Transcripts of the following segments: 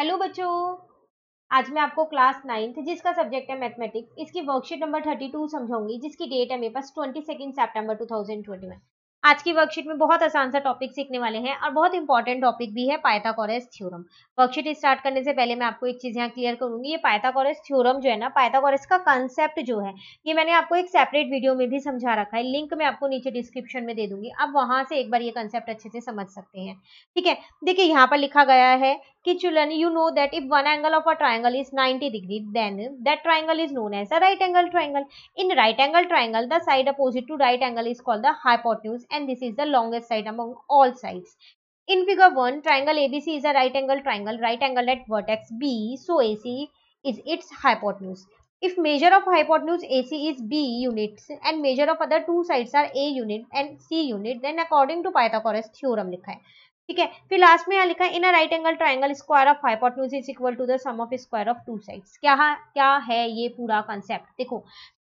Hello बच्चों आज मैं आपको क्लास नाइन्थ जिसका सब्जेक्ट है मैथमेटिक्स इसकी वर्कशीट नंबर थर्टी टू समझाऊंगी जिसकी डेट है मेरे पास twenty second September two thousand twenty one आज की वर्कशीट में बहुत आसान सा टॉपिक सीखने वाले हैं और बहुत इंपॉर्टेंट टॉपिक भी है पायथागोरस थ्योरम वर्कशीट स्टार्ट करने से पहले मैं आपको एक चीज़ यहाँ क्लियर करूंगी ये पायथागोरस थ्योरम जो है ना पायथागोरस का कंसेप्ट जो है ये मैंने आपको एक सेपरेट वीडियो में भी समझा रखा है लिंक मैं आपको नीचे डिस्क्रिप्शन में दे दूंगी आप वहां से एक बार ये कंसेप्ट अच्छे से समझ सकते हैं ठीक है देखिये यहाँ पर लिखा गया है you know that if one angle of a triangle is 90 degree, then that triangle is known as a right angle triangle. In right angle triangle, the side opposite to right angle is called the hypotenuse and this is the longest side among all sides. In figure 1, triangle ABC is a right angle triangle, right angle at vertex B, so AC is its hypotenuse. If measure of hypotenuse AC is B units and measure of other two sides are A unit and C unit, then according to Pythagoras theorem लिखा है ठीक है फिर last में यहाँ लिखा in a right angle triangle square of hypotenuse is equal to the sum of square of two sides क्या क्या है ये पूरा कॉन्सेप्ट देखो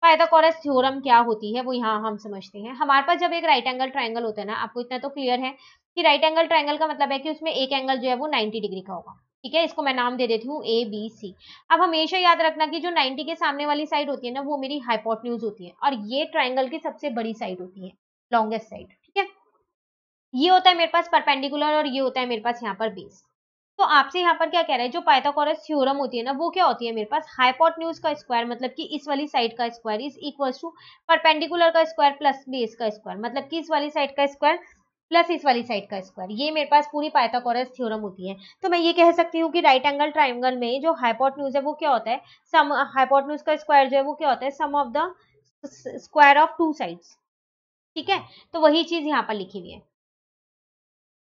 पाइथागोरस थ्योरम क्या होती है वो यहाँ हम समझते हैं हमारे पास जब एक राइट एंगल ट्राइंगल होता है ना आपको इतना तो क्लियर है कि राइट एंगल ट्राइंगल का मतलब है कि उसमें एक एंगल जो है वो 90 डिग्री का होगा ठीक है इसको मैं नाम दे देती हूँ ए बी सी अब हमेशा याद रखना कि जो 90 के सामने वाली साइड होती है ना वो मेरी हाइपोटन्यूज होती है और ये ट्राइंगल की सबसे बड़ी साइड होती है लॉन्गेस्ट साइड ये होता है मेरे पास परपेंडिकुलर और ये होता है मेरे पास यहाँ पर बेस तो आपसे यहाँ पर क्या कह रहा है जो पाइथागोरस थ्योरम होती है ना वो क्या होती है मेरे पास हाइपोटन्यूज का स्क्वायर मतलब कि इस वाली साइड का square is equal to perpendicular का स्क्वायर प्लस बेस का स्क्वायर मतलब कि इस वाली साइड का स्क्वायर प्लस इस वाली साइड का स्क्वायर ये मेरे पास पूरी पाइथागोरस थ्योरम होती है तो मैं ये कह सकती हूँ कि राइट एंगल ट्राइंगल में जो हाइपोटन्यूज है वो क्या होता है सम हाइपोटन्यूज का स्क्वायर जो है वो क्या होता है sum of the square of two sides ठीक है तो वही चीज यहाँ पर लिखी हुई है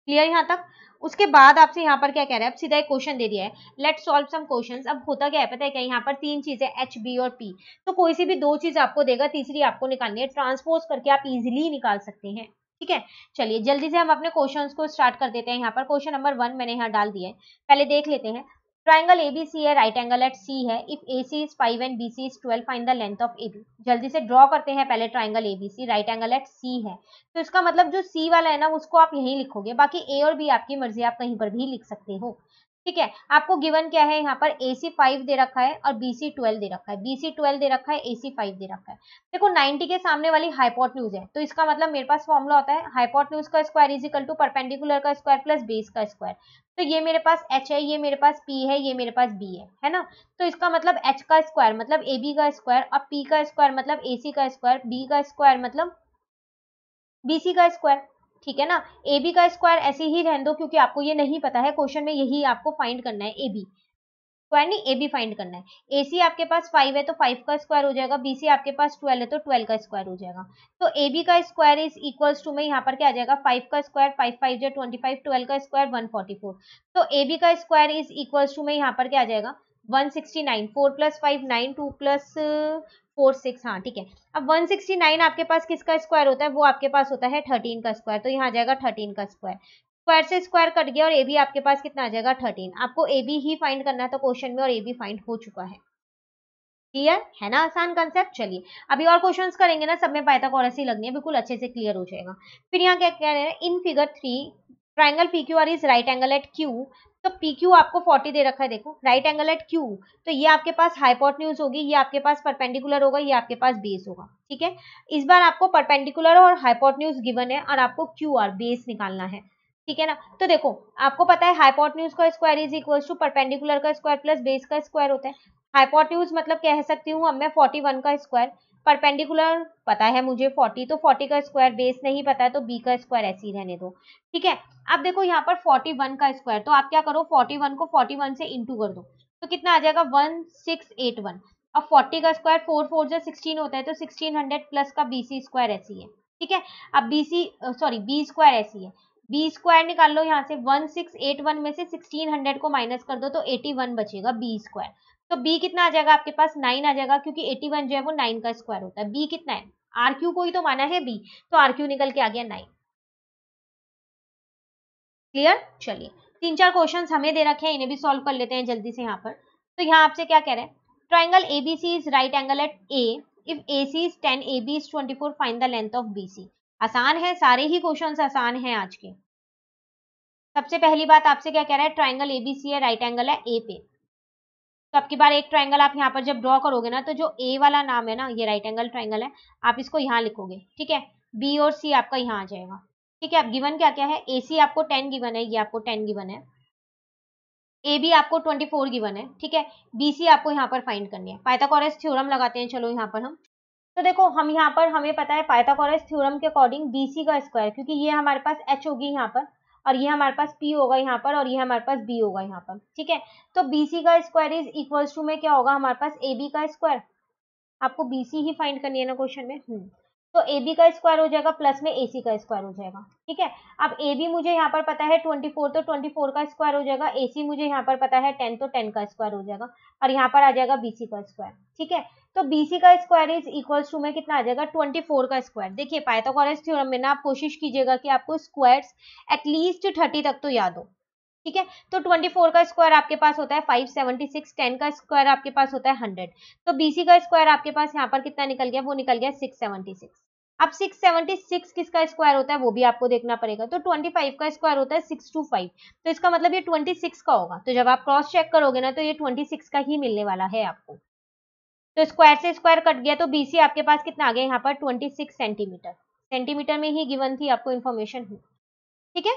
क्लियर यहाँ तक उसके बाद आपसे यहाँ पर क्या कह रहा है अब सीधा एक क्वेश्चन दे दिया है लेट सॉल्व सम क्वेश्चंस अब होता क्या है पता है क्या यहाँ पर तीन चीजें एच बी और पी तो कोई सी भी दो चीज आपको देगा तीसरी आपको निकालनी है ट्रांसपोज करके आप इजिली निकाल सकते हैं ठीक है चलिए जल्दी से हम अपने क्वेश्चंस को स्टार्ट कर देते हैं यहाँ पर क्वेश्चन नंबर वन मैंने यहाँ डाल दिया है पहले देख लेते हैं ट्राइंगल ए बी सी है राइट एंगल एट सी है if A C is five and B C is twelve find the length of A B जल्दी से ड्रॉ करते हैं पहले triangle A B C right angle at C है तो इसका मतलब जो सी वाला है ना उसको आप यहीं लिखोगे बाकी ए और बी आपकी मर्जी आप कहीं पर भी लिख सकते हो ठीक है आपको गिवन क्या है यहाँ पर ए सी फाइव दे रखा है और बी सी ट्वेल्व दे रखा है बी सी ट्वेल्व दे रखा है ए सी फाइव दे रखा है देखो नाइनटी के सामने वाली हाइपोट न्यूज है तो इसका मतलब मेरे पास फॉर्मुला होता है हाइपोट न्यूज का square is equal to perpendicular का स्क्वायर प्लस बेस का स्क्वायर तो ये मेरे पास एच है ये मेरे पास पी है ये मेरे पास बी है है ना तो इसका मतलब एच का स्क्वायर मतलब ए बी का स्क्वायर और पी का स्क्वायर मतलब ए सी का स्क्वायर बी का स्क्वायर मतलब बी सी का स्क्वायर ठीक है ना ए बी का स्क्वायर ऐसे ही रहने दो क्योंकि आपको ये नहीं पता है क्वेश्चन में यही आपको फाइंड करना है ए बी स्क्वायर नहीं ए बी फाइंड करना है ए सी आपके पास फाइव है तो फाइव का स्क्वायर हो जाएगा बी सी आपके पास ट्वेल्व है तो ट्वेल्व का स्क्वायर हो जाएगा तो ए बी का स्क्वायर इज इक्वल्स टू में यहाँ पर क्या आ जाएगा फाइव का स्क्वायर फाइव फाइव जो ट्वेंटी फाइव ट्वेल्व का स्क्वायर वन फोर्टी फोर तो ए बी का स्क्वायर इज इक्वल्स टू में यहाँ पर क्या आ जाएगा one sixty nine four plus five nine two plus four six हाँ ठीक है अब वन सिक्सटी नाइन आपके पास किसका स्क्वायर होता है वो आपके पास होता है थर्टीन का स्क्वायर तो यहाँ आ जाएगा थर्टीन का स्क्वायर स्क्वायर से स्क्वायर कट गया और ए बी आपके पास कितना आ जाएगा थर्टीन आपको ए बी ही फाइंड करना था तो क्वेश्चन में और ए बी फाइंड हो चुका है क्लियर है ना आसान कंसेप्ट चलिए अभी और क्वेश्चंस करेंगे ना सब में पाइथागोरस ही लगनी है बिल्कुल अच्छे से क्लियर हो जाएगा फिर यहाँ क्या कह रहे हैं in figure three triangle P Q R is right angle at Q तो पी क्यू आपको फोर्टी दे रखा है देखो राइट एंगल एट क्यू तो ये आपके पास हाईपोर्ट न्यूज होगी ये आपके पास परपेंडिकुलर होगा ये आपके पास बेस होगा ठीक है इस बार आपको परपेंडिकुलर और हाईपोर्ट न्यूज गिवन है और आपको क्यू आर बेस निकालना है ठीक है ना तो देखो आपको पता है हाईपोर्ट न्यूज का square is equal to perpendicular का स्क्वायर प्लस बेस का स्क्वायर होता है न्यूज मतलब कह सकती हूँ अब मैं फोर्टी वन का स्क्वायर परपेंडिकुलर पता है मुझे 40 तो 40 का स्क्वायर बेस नहीं पता है तो बी का स्क्वायर ऐसे ही रहने दो ठीक है अब देखो यहाँ पर 41 का स्क्वायर तो आप क्या करो 41 को 41 से इंटू कर दो तो कितना आ जाएगा 1681 अब 40 का स्क्वायर फोर फोर जो सिक्सटीन होता है तो 1600 प्लस का बी सी स्क्वायर ऐसी है ठीक है अब B C sorry B square ऐसी है बी स्क्वायर निकाल लो यहाँ से वन में से हंड्रेड को माइनस कर दो तो वन बचेगा बी स्क्वायर तो बी कितना आ जाएगा आपके पास नाइन आ जाएगा क्योंकि एटी वन जो है वो नाइन का स्क्वायर होता है बी कितना है आर क्यू को ही तो माना है बी तो आर क्यू निकल के आ गया नाइन क्लियर चलिए तीन चार क्वेश्चन हमें दे रखे हैं इन्हें भी सॉल्व कर लेते हैं जल्दी से यहाँ पर तो यहाँ आपसे क्या कह रहे हैं triangle A B C is right angle at A if A C is ten A B is twenty four find the length of B C आसान है सारे ही क्वेश्चन आसान है आज के सबसे पहली बात आपसे क्या कह रहा है ट्राइंगल ए बी सी है राइट एंगल है ए पे तो आपकी बार एक ट्राइंगल आप यहाँ पर जब ड्रॉ करोगे ना तो जो ए वाला नाम है ना ये राइट एंगल ट्राइंगल है आप इसको यहाँ लिखोगे ठीक है बी और सी आपका यहाँ आ जाएगा ठीक है आप गिवन क्या क्या है ए सी आपको टेन गिवन है ये आपको टेन गिवन है ए बी आपको ट्वेंटी फोर गिवन है ठीक है बी सी आपको यहाँ पर फाइंड करनी है पाइथागोरस थ्योरम लगाते हैं चलो यहाँ पर हम तो देखो हम यहाँ पर हमें पता है पाइथागोरस थ्योरम के अकॉर्डिंग बी सी का स्क्वायर क्योंकि ये हमारे पास एच होगी यहाँ पर और ये हमारे पास पी होगा यहाँ पर और ये हमारे पास बी होगा यहाँ पर ठीक है तो बीसी का स्क्वायर इज इक्वल्स टू में क्या होगा हमारे पास बी का स्क्वायर आपको बीसी ही फाइंड करनी है ना क्वेश्चन में हम्म। तो ए बी का स्क्वायर हो जाएगा प्लस में ए सी का स्क्वायर हो जाएगा ठीक है अब ए बी मुझे यहाँ पर पता है ट्वेंटी फोर तो ट्वेंटी फोर का स्क्वायर हो जाएगा ए सी मुझे यहाँ पर पता है टेन तो टेन का स्क्वायर हो जाएगा और यहाँ पर आ जाएगा बी सी का स्क्वायर ठीक है तो बी सी का स्क्वायर इज इक्वल्स टू में कितना आ जाएगा ट्वेंटी फोर का स्क्वायर देखिए पाइथागोरस थ्योरम में ना आप कोशिश कीजिएगा कि आपको स्क्वायर्स एटलीस्ट थर्टी तक तो याद हो ठीक है तो 24 का स्क्वायर आपके पास होता है 576 10 का स्क्वायर आपके पास होता है 100 तो BC का स्क्वायर आपके पास यहाँ पर कितना निकल गया वो निकल गया 676 अब 676 किसका स्क्वायर होता है वो भी आपको देखना पड़ेगा तो 25 का स्क्वायर होता है 625 तो इसका मतलब ये 26 का होगा तो जब आप क्रॉस चेक करोगे ना तो ये ट्वेंटी का ही मिलने वाला है आपको तो स्क्वायर से स्क्वायर कट गया तो बीसी आपके पास कितना आ गया यहाँ पर ट्वेंटी सेंटीमीटर सेंटीमीटर में ही गिवन थी आपको इन्फॉर्मेशन ठीक है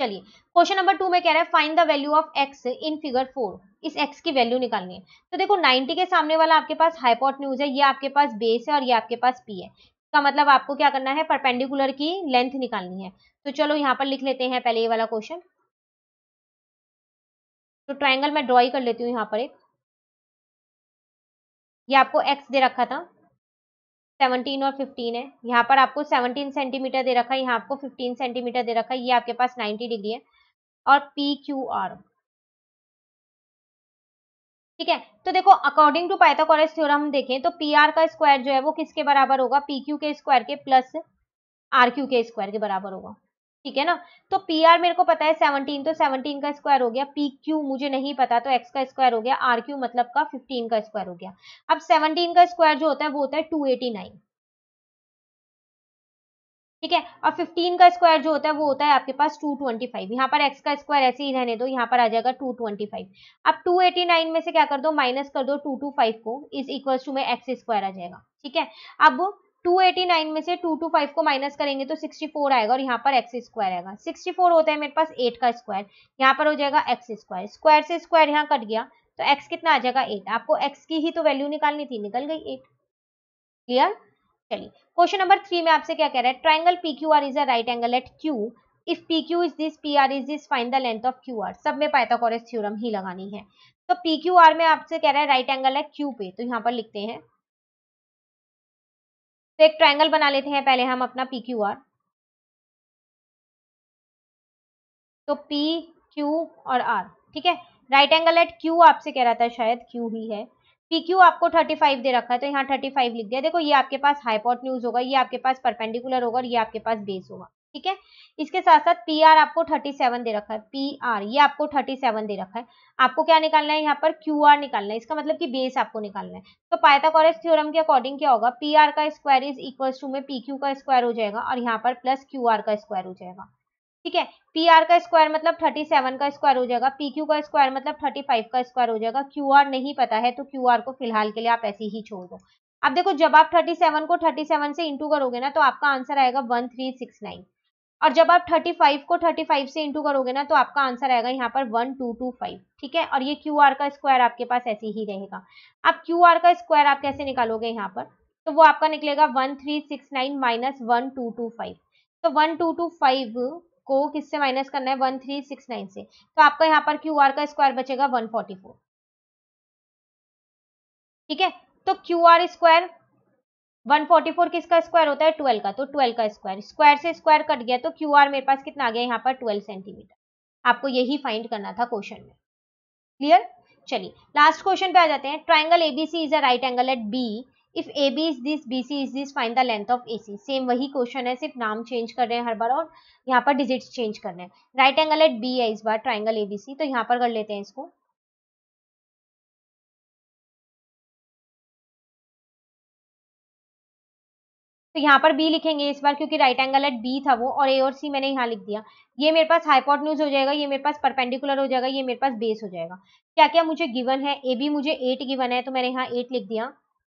चलिए क्वेश्चन नंबर टू में कह रहा है find the value of X in figure four इस एक्स की वैल्यू निकालनी है तो देखो 90 के सामने वाला आपके पास हाईपोर्ट न्यूज है ये आपके पास बेस है और ये आपके पास पी है इसका मतलब आपको क्या करना है परपेंडिकुलर की लेंथ निकालनी है तो चलो यहाँ पर लिख लेते हैं पहले ये वाला क्वेश्चन तो ट्राइंगल मैं ड्रॉ ही कर लेती हूँ यहाँ पर एक ये आपको एक्स दे रखा था सेवनटीन और फिफ्टीन है यहाँ पर आपको सेवनटीन सेंटीमीटर दे रखा है यहाँ आपको फिफ्टीन सेंटीमीटर दे रखा है ये आपके पास नाइन्टी डिग्री है और पी क्यू आर ठीक है तो देखो अकॉर्डिंग टू पाइथागोरस थ्योरम हम देखें तो पी आर का स्क्वायर जो है वो किसके बराबर होगा पी क्यू के स्क्वायर के प्लस आर क्यू के स्क्वायर के बराबर होगा ठीक है ना तो पी आर मेरे को पता है सेवनटीन तो सेवनटीन का स्क्वायर हो गया पी क्यू मुझे नहीं पता तो एक्स का स्क्वायर हो गया आर क्यू मतलब का फिफ्टीन का स्क्वायर हो गया अब सेवनटीन का स्क्वायर जो होता है वो होता है टू एटी नाइन ठीक है और फिफ्टीन का स्क्वायर जो होता है वो होता है आपके पास टू ट्वेंटी फाइव यहाँ पर एक्स का स्क्वायर ऐसे ही रहने दो यहाँ पर आ जाएगा टू ट्वेंटी फाइव अब टू एटी नाइन में से क्या कर दो माइनस कर दो टू टू फाइव को इज इक्वल टू में एक्स स्क्वायर आ जाएगा ठीक है अब 289 में से 225 टू को माइनस करेंगे तो 64 आएगा और यहाँ पर एक्स स्क्वायर आएगा 64 होता है मेरे पास 8 का स्क्वायर यहाँ पर हो जाएगा एक्स स्क्वायर स्क्वायर से स्क्वायर यहाँ कट गया तो x कितना आ जाएगा 8 आपको x की ही तो वैल्यू निकालनी थी निकल गई 8 क्लियर चलिए क्वेश्चन नंबर थ्री में आपसे क्या कह रहा है triangle P Q R is a right angle at Q if P Q is this P R is this find the length of Q R सब में पाइथागोरस थ्योरम ही लगानी है तो पी क्यू आर में आपसे कह रहा है राइट एंगल है क्यू पे तो यहाँ पर लिखते हैं तो एक ट्रायंगल बना लेते हैं पहले हम अपना पी क्यू आर तो पी क्यू और आर ठीक है राइट एंगल एट क्यू आपसे कह रहा था शायद क्यू ही है पी क्यू आपको 35 दे रखा है तो यहाँ 35 लिख दिया देखो ये आपके पास हाइपोट न्यूज होगा ये आपके पास परपेंडिकुलर होगा और ये आपके पास बेस होगा ठीक है इसके साथ साथ पी आर आपको थर्टी सेवन दे रखा है पी आर ये आपको थर्टी सेवन दे रखा है आपको क्या निकालना है यहाँ पर क्यू आर निकालना है इसका मतलब कि बेस आपको निकालना है तो कॉरेस थ्योरम के अकॉर्डिंग क्या होगा पी आर का स्क्वायर इज इक्वल टू में पी क्यू का स्क्वायर हो जाएगा और यहाँ पर प्लस क्यू आर का स्क्वायर हो जाएगा ठीक है पी आर का स्क्वायर मतलब थर्टी सेवन का स्क्वायर हो जाएगा पी क्यू का स्क्वायर मतलब थर्टी फाइव का स्क्वायर हो जाएगा क्यू आर नहीं पता है तो क्यू आर को फिलहाल के लिए आप ऐसे ही छोड़ दो अब देखो जब आप थर्टी सेवन को थर्टी सेवन से इंटू करोगे ना तो आपका आंसर आएगा वन थ्री सिक्स नाइन और जब आप 35 को 35 से इंटू करोगे ना तो आपका आंसर आएगा यहाँ पर 1225 ठीक है और ये क्यू आर का स्क्वायर आपके पास ऐसे ही रहेगा आप क्यू आर का स्क्वायर आप कैसे निकालोगे यहाँ पर तो वो आपका निकलेगा 1369 माइनस वन तो 1225 को किससे माइनस करना है 1369 से तो आपका यहाँ पर क्यू आर का स्क्वायर बचेगा वन ठीक है तो क्यू आर स्क्वायर 144 किसका स्क्वायर होता है 12 का तो 12 का स्क्वायर स्क्वायर से स्क्वायर कट गया तो क्यू आर मेरे पास कितना आ गया यहाँ पर 12 सेंटीमीटर आपको यही फाइंड करना था क्वेश्चन में क्लियर चलिए लास्ट क्वेश्चन पे आ जाते हैं triangle ABC is a right angle at B if A B is this B C is this find the length of A C same वही क्वेश्चन है सिर्फ नाम चेंज कर रहे हैं हर बार और यहाँ पर डिजिट्स चेंज कर रहे हैं राइट एंगल एट बी है इस बार ट्राइंगल ए बी सी तो यहाँ पर कर लेते हैं इसको तो यहाँ पर बी लिखेंगे इस बार क्योंकि राइट एंगल एट बी था वो और ए और सी मैंने यहाँ लिख दिया ये मेरे पास हाईपोर्ट न्यूज हो जाएगा ये मेरे पास परपेंडिकुलर हो जाएगा ये मेरे पास बेस हो जाएगा क्या क्या मुझे गिवन है ए बी मुझे एट गिवन है तो मैंने यहाँ एट लिख दिया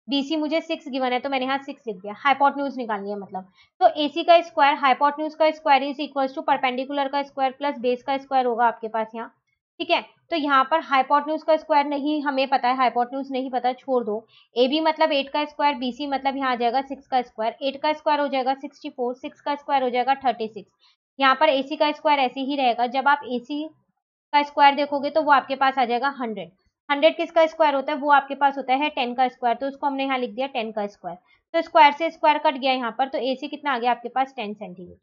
बी सी मुझे सिक्स गिवन है तो मैंने यहाँ सिक्स लिख दिया हाईपोट न्यूज निकालनी है मतलब तो ए सी का स्क्वायर हाईपोट न्यूज का square is equals to perpendicular का स्क्वायर प्लस बेस का स्क्वायर होगा आपके पास यहाँ ठीक है तो यहाँ पर हाइपोटन्यूज का स्क्वायर नहीं हमें पता है हाइपोटन्यूज नहीं पता छोड़ दो ए बी मतलब एट का स्क्वायर बी सी मतलब यहाँ आ जाएगा सिक्स का स्क्वायर एट का स्क्वायर हो जाएगा सिक्सटी फोर सिक्स का स्क्वायर हो जाएगा थर्टी सिक्स यहाँ पर ए सी का स्क्वायर ऐसे ही रहेगा जब आप ए सी का स्क्वायर देखोगे तो वो आपके पास आ जाएगा हंड्रेड हंड्रेड किसका स्क्वायर होता है वो आपके पास होता है टेन का स्क्वायर तो उसको हमने यहाँ लिख दिया टेन का स्क्वायर तो स्क्वायर से स्क्वायर कट गया यहाँ पर तो ए सी कितना आ गया आपके पास टेन सेंटीमीटर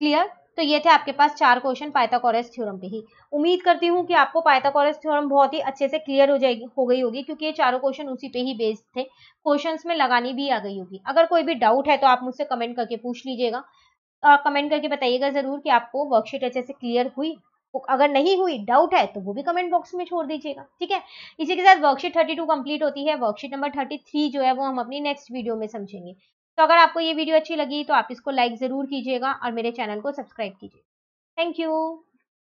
क्लियर तो ये थे आपके पास चार क्वेश्चन पाइथागोरस थ्योरम पे ही उम्मीद करती हूँ कि आपको पाइथागोरस थ्योरम बहुत ही अच्छे से क्लियर हो जाएगी हो गई होगी क्योंकि ये चारों क्वेश्चन उसी पे ही बेस्ड थे क्वेश्चंस में लगानी भी आ गई होगी अगर कोई भी डाउट है तो आप मुझसे कमेंट करके पूछ लीजिएगा कमेंट करके बताइएगा ज़रूर कि आपको वर्कशीट अच्छे से क्लियर हुई अगर नहीं हुई डाउट है तो वो भी कमेंट बॉक्स में छोड़ दीजिएगा ठीक है इसी के साथ वर्कशीट 32 कंप्लीट होती है वर्कशीट नंबर 33 जो है वो हम अपनी नेक्स्ट वीडियो में समझेंगे तो अगर आपको ये वीडियो अच्छी लगी तो आप इसको लाइक ज़रूर कीजिएगा और मेरे चैनल को सब्सक्राइब कीजिए थैंक यू